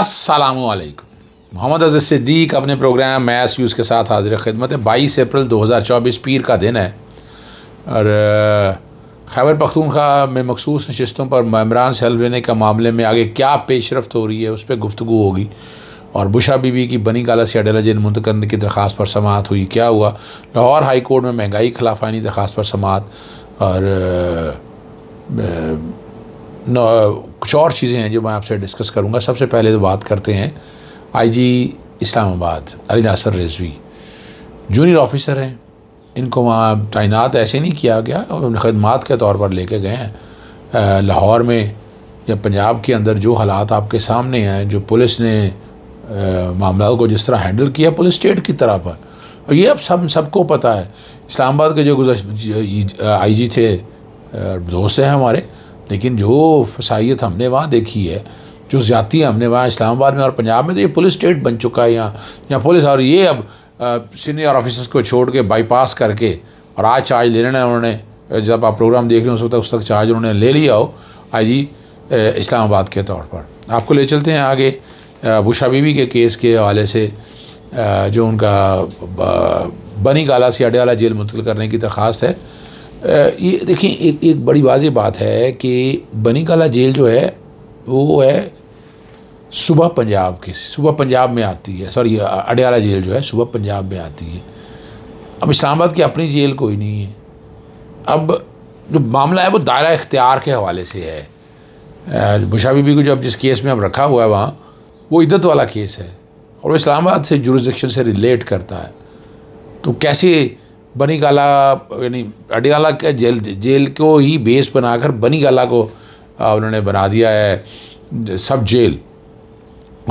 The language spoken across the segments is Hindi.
असलकुम मोहम्मद अजय सिद्दीक अपने प्रोग्राम मैस यूज़ के साथ हाजिर खिदमत है बाईस अप्रैल 2024 पीर का दिन है और खैबर पख्तूनख्वा में मखसूस नशस्तों पर ममरान सलवेने के मामले में आगे क्या पेशरफ हो रही है उस पर गुफ्तु होगी और बुशा बीबी की बनी काला से अडेलाजिन मुंत करने की दरख्वास्त पर समात हुई क्या हुआ लाहौर हाई कोर्ट में महंगाई खिलाफ आनी दरख्वास पर समात और कुछ और चीज़ें हैं जो मैं आपसे डिस्कस करूँगा सबसे पहले तो बात करते हैं IG Islamabad Ali Nasir Rizvi junior officer हैं इनको वहाँ तैनात ऐसे नहीं किया गया उन खदमात के तौर पर लेके गए हैं लाहौर में या पंजाब के अंदर जो हालात आपके सामने हैं जो पुलिस ने मामला को जिस तरह हैंडल किया पुलिस स्टेट की तरह पर और ये अब सब सबको पता है इस्लामाबाद के जो गुजर आई जी थे दोस्त हैं हमारे लेकिन जो फसाइत हमने वहाँ देखी है जो ज़्यादा हमने वहाँ इस्लामाबाद में और पंजाब में तो ये पुलिस स्टेट बन चुका है यहाँ यहाँ पुलिस और ये अब सीनियर ऑफिसर्स को छोड़ के बाईपास करके और आज चार्ज ले लेना उन्होंने जब आप प्रोग्राम देख रहे हो उस वक्त उस तक चार्ज उन्होंने ले लिया हो आई जी इस्लामाबाद के तौर पर आपको ले चलते हैं आगे बुशा बीबी के केस के हवाले से जो उनका बनी गाला से अडियाला जेल मुंतकिल करने की दरख्वास्त है ये देखिए एक एक बड़ी वाजह बात है कि बनीकाला जेल जो है वो है सुबह पंजाब के सुबह पंजाब में आती है सॉरी अडयाला जेल जो है सुबह पंजाब में आती है अब इस्लामाबाद की अपनी जेल कोई नहीं है अब जो मामला है वो दायरा इख्तियार के हवाले से है मुशा बीबी को जो अब जिस केस में अब रखा हुआ है वहाँ वो इद्दत वाला केस है और वो इस्लामाबाद से जुरिस्डिक्शन से रिलेट करता है तो कैसे बनीगाला यानी अडियाला के जेल जेल को ही बेस बनाकर बनीगाला को उन्होंने बना दिया है सब जेल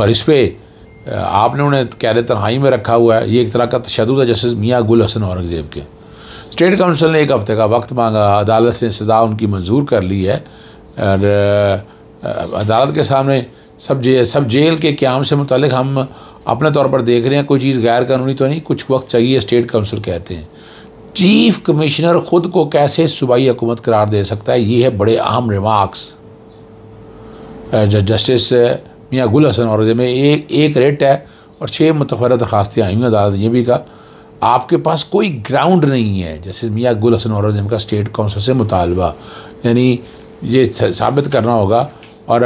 और इस पर आपने उन्हें कैद तनहाई में रखा हुआ है ये एक तरह का तशद है जस्टिस मियाँ गुल हसन औरंगज़ेब के स्टेट काउंसिल ने एक हफ़्ते का वक्त मांगा अदालत ने सज़ा उनकी मंजूर कर ली है और अदालत के सामने सब जे सब जेल के क्याम से मुतल हम अपने तौर पर देख रहे हैं कोई चीज़ गैर कानूनी तो नहीं कुछ वक्त चाहिए स्टेट काउंसिल कहते हैं चीफ कमिश्नर खुद को कैसे सूबाई हुकूमत करार दे सकता है ये है बड़े अहम रिमार्क्स जस्टिस मियाँ गुल हसन और में एक एक रेट है और छः मुतफर दरखास्तें आई हुई अदालत ये भी कहा आपके पास कोई ग्राउंड नहीं है जैसे मियाँ गुल हसन और का स्टेट काउंसिल से मुतालबा यानी ये साबित करना होगा और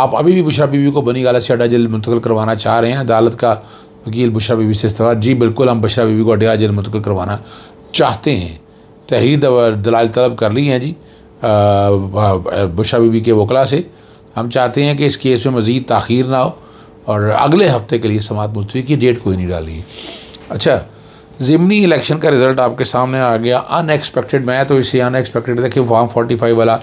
आप अभी भी बुशरा बीबी को बनी गाला से अड्डा जेल मुंतकिल करवाना चाह रहे हैं अदालत का वकील बुशरा बीबी से इस्तेमाल जी बिल्कुल हम बुशरा बीबी को अडेरा जेल मुंतकिल करवाना चाहते हैं तहरीर दलाल तलब कर ली हैं जी बुशा बीबी के वकला से हम चाहते हैं कि इस केस में मज़ीद तखीर ना हो और अगले हफ्ते के लिए समात मुलतवी की डेट कोई नहीं डाली है अच्छा ज़मनी इलेक्शन का रिज़ल्ट आपके सामने आ गया अनएक्सपेक्टेड मैं तो इसे अनएक्सपेक्टेड था कि वाम फोर्टी फाइव वाला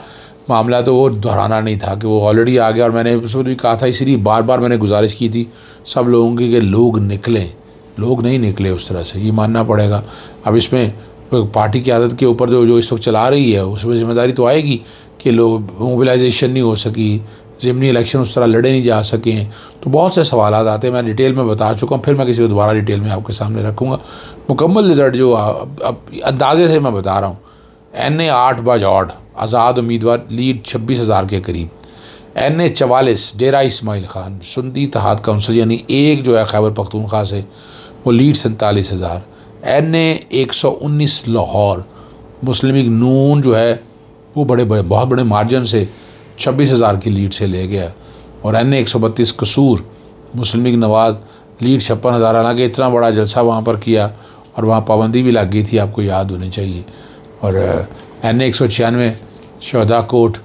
मामला तो वो दोहराना नहीं था कि वो ऑलरेडी आ गया और मैंने उसमें भी कहा था इसीलिए बार बार मैंने गुजारिश की थी सब लोगों की कि लोग निकलें लोग नहीं निकले उस तरह से ये मानना पड़ेगा अब इसमें पार्टी की आदत के ऊपर जो जो इस वक्त चला रही है उसमें जिम्मेदारी तो आएगी कि लोग मोबिलाइजेशन नहीं हो सकी जिमनी इलेक्शन उस तरह लड़े नहीं जा सके तो बहुत से सवाल आते हैं मैं डिटेल में बता चुका हूँ फिर मैं किसी को दोबारा डिटेल में आपके सामने रखूँगा मुकम्मल रिज़ल्ट जो अब अंदाजे से मैं बता रहा हूँ एन ए आठ बाज आठ आज़ाद उम्मीदवार लीड छब्बीस हज़ार के करीब एन ए चवालीस डेरा इसमाइल खान सुंदी तहाद काउंसिल यानी एक जो है खैबर पखतूनखा से वो लीड सैंतालीस हज़ार एन ए एक सौ उन्नीस लाहौर मुस्लिम लीग नून जो है वो बड़े बड़े बहुत बड़े मार्जन से छब्बीस हज़ार की लीड से ले गया और एन ए एक सौ बत्तीस कसूर मुस्लिम लीग नवाज लीड छप्पन हज़ार हालांकि इतना बड़ा जलसा वहाँ पर किया और वहाँ पाबंदी भी लग गई थी आपको याद होनी चाहिए और एन ए एक सौ छियानवे शहदा कोट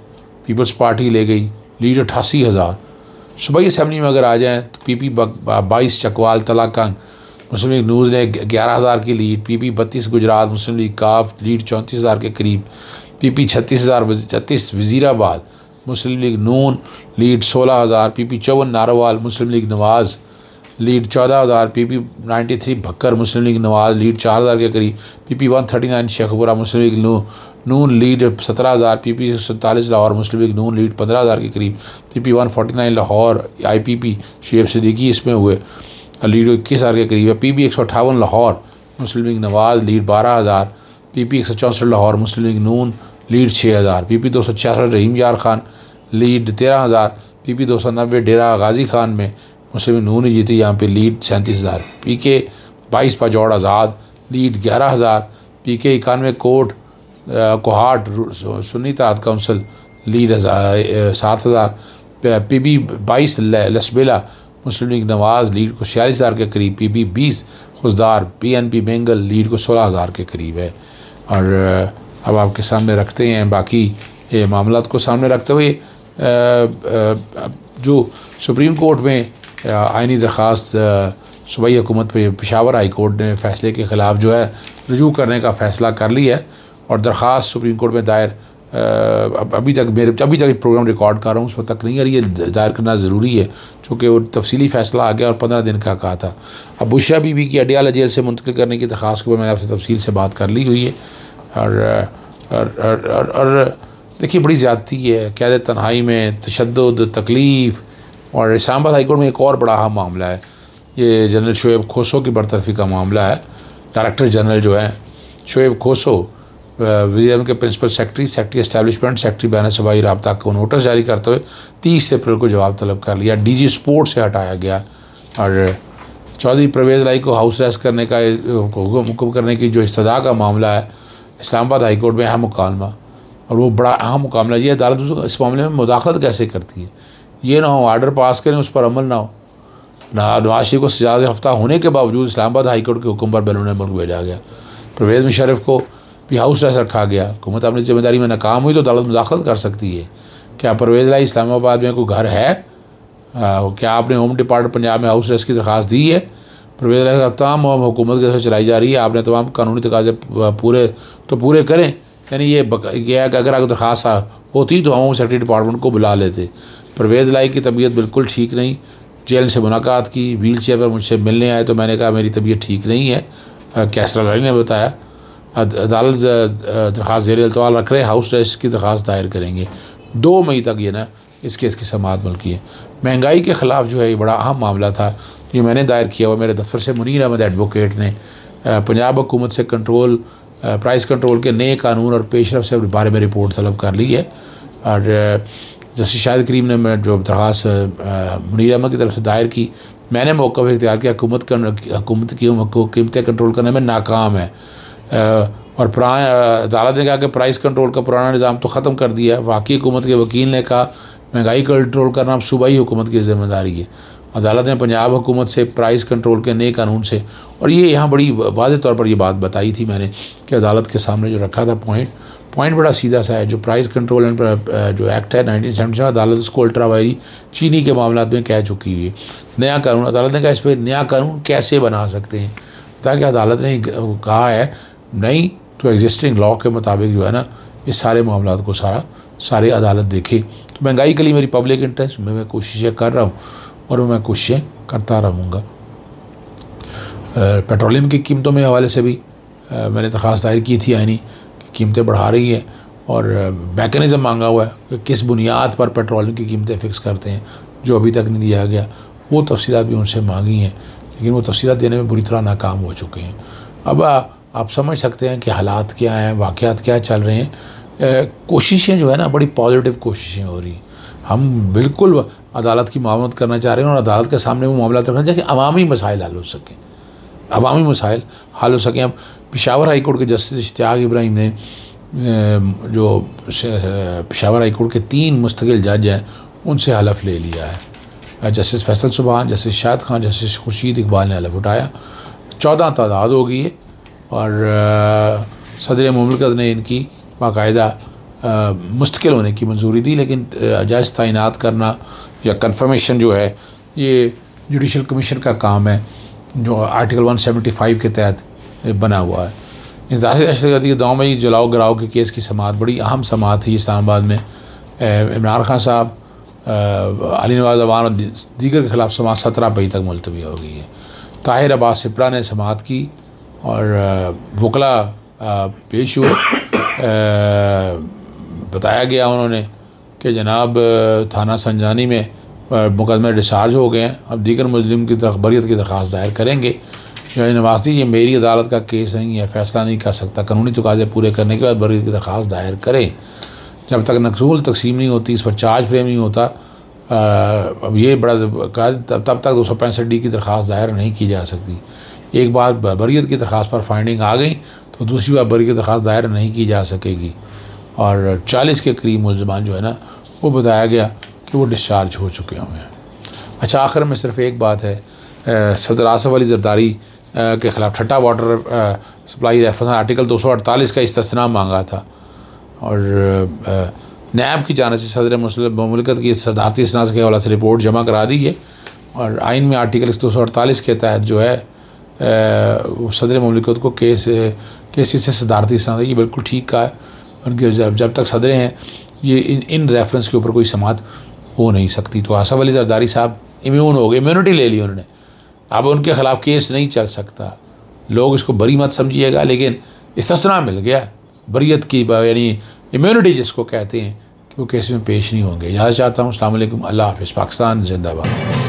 पीपल्स पार्टी ले गई लीड अट्ठासी हज़ार सूबाई असम्बली में अगर आ जाएँ तो पी पी बाईस चकवाल तलाकंग मुस्लिम लीग नूज़ ने ग्यारह हज़ार की लीड पी पी बत्तीस गुजरात मुस्लिम लीग काफ लीड चौंतीस हज़ार के करीब पी पी छत्तीस हज़ार छत्तीस वज़ीराबाद मुस्लिम लीग नून लीड सोलह हज़ार पी पी चौवन नारोवाल मुस्लिम लीग नवाज़ लीड चौदह हज़ार P P ninety three Bhakkar Muslim League Nawaz lead चार हज़ार के करीब P P one thirty nine Sheikhupura Muslim League नू नून लीड सत्रह हज़ार पी पी सैंतालीस लाहौर मुस्लिम लीग नून लीड पंद्रह हज़ार के करीब P P one forty nine Lahore I P P शेब सिद्दीकी इसमें हुए लीड इक्कीस हज़ार के करीब है पी पी एक सौ अठावन लाहौर मुस्लिम लीग नवाज़ लीड बारह हज़ार पी पी एक सौ चौंसठ लाहौर मुस्लिम लीग नून लीड छः हज़ार पी पी दो सौ छियासठ रहीम यार खान लीड तेरह हज़ार पी पी दो सौ नब्बे डेरा गाजी खान में मुस्लिम नून ही जीती यहाँ पे लीड सैंतीस हज़ार पी के बाईस पाजौड़ आज़ाद लीड ग्यारह हज़ार पी के इक्यानवे कोट कोहाट सुन्नीत आद काउंसिल लीड सात हज़ार पी बी बाईस लसबेला मुस्लिम लीग नवाज़ लीड को छियालीस हज़ार के करीब पी बी बीस Khuzdar B N P Mengal lead को सोलह हज़ार के करीब है और अब आपके सामने रखते हैं बाकी ये मामला को सामने रखते हुए जो सुप्रीम कोर्ट में आइनी दरख्वास्त सूबाई हुकूमत पे पिशावर हाई कोर्ट ने फैसले के ख़िलाफ़ जो है रजू करने का फ़ैसला कर लिया है और दरख्वास्त सुप्रीम कोर्ट में दायर अभी तक मेरे अभी तक प्रोग्राम रिकॉर्ड कर रहा हूँ उस वक्त तक नहीं और ये दायर करना ज़रूरी है चूँकि वो तफसीली फैसला आ गया और पंद्रह दिन का कहा था अब बुशा बीबी की अडियाला जेल से मुंतकिल करने की दरख्वास्त को मैंने आपसे तफसील से बात कर ली हुई है और और और, और, और देखिए बड़ी ज़्यादती है कैद तनहाई में तशद तकलीफ़ और इस्लामाबाद हाईकोर्ट में एक और बड़ा अहम मामला है ये जनरल शोएब खोसो की बरतरफी का मामला है डायरेक्टर जनरल जो है शोएब खोसो वी के principal secretary secretary establishment secretary बैनर सबाई रबता को नोटिस जारी करते हुए तीस अप्रैल को जवाब तलब कर लिया डीजी स्पोर्ट से हटाया गया और चौधरी परवेज लाई को हाउस रेस्ट करने का हुक्म करने की जो इस्तः का मामला है इस्लामाबाद हाईकोर्ट में अहम मुकालमा और वो बड़ा अहम मुकामला ये अदालत इस मामले में मुदाखलत कैसे करती है ये ना हो आर्डर पास करें उस पर अमल ना हो ना नवाशी को सजाज हफ्ता होने के बावजूद इस्लामाबाद हाईकोर्ट के हुक्म पर बैरून मुल्क भेजा गया परवेज मुशरफ को भी हाउस रेस रखा गया हुकूमत तो अपनी जिम्मेदारी में नाकाम हुई तो अदालत मुदाखलत कर सकती है क्या परवेज लाई इस्लामाबाद में कोई घर है आ, क्या आपने होम डिपार्टमेंट पंजाब में हाउस रेस की दरख्वास्त दी है परवेज लाई साहब तमाम हुकूमत की तरफ चलाई जा रही है आपने तमाम कानूनी तकाजे पूरे तो पूरे करें यानी ये गया अगर अगर दरख्वास्त होती तो हम होम सेक्रेटरी डिपार्टमेंट को बुला लेते परवेज़ लाई की तबीयत बिल्कुल ठीक नहीं जेल से मुलाकात की व्हील चेयर पर मुझसे मिलने आए तो मैंने कहा मेरी तबीयत ठीक नहीं है कैसरा लाई ने बताया अदालत दरख्वास जेर अल्तवाल रख रहे हाउस अरेस्ट की दरख्वास्त दायर करेंगे दो मई तक ये ना इस केस की समात मुल्की है महंगाई के ख़िलाफ़ जो है ये बड़ा अहम मामला था ये मैंने दायर किया हुआ मेरे दफ्तर से मुनीर अहमद एडवोकेट ने पंजाब हुकूमत से कंट्रोल प्राइस कंट्रोल के नए कानून और पेशरफ से बारे में रिपोर्ट तलब कर ली है और जस्टिस शाहिद करीम ने जो दरख्वास्त मुनीर अहमद की तरफ से दायर की मैंने मौक़ इख्तियार किया हुकूमत कीमतें कंट्रोल करने में नाकाम है और पुरा अदालत ने कहा कि प्राइस कंट्रोल का पुराना निज़ाम तो ख़त्म कर दिया वाकई हुकूमत के वकील ने कहा महंगाई कंट्रोल करना अब सूबाई हुकूमत की जिम्मेदारी है अदालत ने पंजाब हुकूमत से प्राइस कंट्रोल के नए कानून से और ये यहाँ बड़ी वाज तौर पर यह बात बताई थी मैंने कि अदालत के सामने जो रखा था पॉइंट पॉइंट बड़ा सीधा सा है जो प्राइस कंट्रोल एंड जो एक्ट है नाइनटीन सेवेंटी अदालत उसको अल्ट्रावायरी चीनी के मामला में कह चुकी हुई है नया कानून अदालत ने कहा इस पर नया कानून कैसे बना सकते हैं ताकि अदालत ने कहा है नहीं तो एग्जिस्टिंग लॉ के मुताबिक जो है ना इस सारे मामला को सारा सारी अदालत देखे तो महंगाई के लिए मेरी पब्लिक इंटरेस्ट में मैं कोशिशें कर रहा हूँ और मैं कोशिशें करता रहूँगा पेट्रोलियम की कीमतों में हवाले से भी आ, मैंने दरख्वास्त दायर की थी यानी कि कीमतें बढ़ा रही हैं और मैकेनिज़म मांगा हुआ है कि किस बुनियाद पर पेट्रोलियम की कीमतें फ़िक्स करते हैं जो अभी तक नहीं दिया गया वो तफसीत भी उनसे मांगी हैं लेकिन वो तफसीत देने में बुरी तरह नाकाम हो चुके हैं अब आप समझ सकते हैं कि हालात क्या हैं वाक़ात क्या चल रहे हैं कोशिशें जो है ना बड़ी पॉजिटिव कोशिशें हो रही हम बिल्कुल अदालत की मामलत करना चाह रहे हैं और अदालत के सामने वो मामला रखना चाहिए कि अवामी मसाइल हल हो सकें अवामी मसाइल हल हो सकें अब पिशावर हाई कोर्ट के जस्टिस इश्तियाक इब्राहिम ने जो पिशावर हाई कोर्ट के तीन मुस्तकिल जज हैं उनसे हलफ ले लिया है justice Faisal Subhan justice Shahid Khan justice Khurshid Iqbal ने हलफ उठाया चौदह तादाद हो गई है और सदर ममलकत ने इनकी बाकायदा मुस्तकिल होने की मंजूरी दी लेकिन जज तैनात करना या कन्फर्मेशन जो है ये जुडिशल कमीशन का काम है जो आर्टिकल 175 के तहत बना हुआ है इस के गाँव में ही जलाओ गराव के केस की समात बड़ी अहम समात है इस्लामाबाद में इमरान खान साहब अली नवाज अवान और दीगर के खिलाफ समात सत्रह मई तक मुलतवी हो गई है ताहिर अब्बास सिप्रा ने समात की और वकला पेश हुए बताया गया उन्होंने कि जनाब थाना संजानी में मुकदमे डिस्चार्ज हो गए हैं अब दीगर मुजलिम की बरीत की दरख्वास्त दायर करेंगे जो नवासी ये मेरी अदालत का केस नहीं है फैसला नहीं कर सकता कानूनी तकाजे पूरे करने के बाद बरीत की दरख्वास्त दायर करें जब तक नकसूल तकसीम नहीं होती इस पर चार्ज फ्रेम नहीं होता आ, अब ये बड़ा तब तब तक दो सौ पैंसठ डी की दरख्वास्त दायर नहीं की जा सकती एक बार बरीत की दरख्वास्त पर फाइंडिंग आ गई तो दूसरी बार बरी की दरख्वास्त दायर नहीं की जा सकेगी और चालीस के करीब मुलजमान जो है ना वो बताया गया कि वो डिस्चार्ज हो चुके हुए हैं अच्छा आखिर में सिर्फ एक बात है सदर आसफ वाली जरदारी के ख़िलाफ़ छठा वाटर सप्लाई रेफरेंस आर्टिकल 248 का इस्तना मांगा था और नैब की जानब से सदर ममलकत की सदारती इसनास के हवाले से रिपोर्ट जमा करा दी है और आइन में आर्टिकल दो सौ अड़तालीस के तहत जो है सदर ममलिकत को केस केसी से सदारती था ये बिल्कुल ठीक कहा है उनके जब जब तक सदरें हैं ये इन इन रेफरेंस के ऊपर कोई समात हो नहीं सकती तो आसफ़ अली जरदारी साहब इम्यून हो गए इम्यूनिटी ले ली उन्होंने अब उनके ख़िलाफ़ केस नहीं चल सकता लोग इसको बरी मत समझिएगा लेकिन इसतना मिल गया बरीत की यानी इम्यूनिटी जिसको कहते हैं कि वो केस में पेश नहीं होंगे यहाँ चाहता हूँ अल्लाह हाफ़ पाकिस्तान जिंदाबाद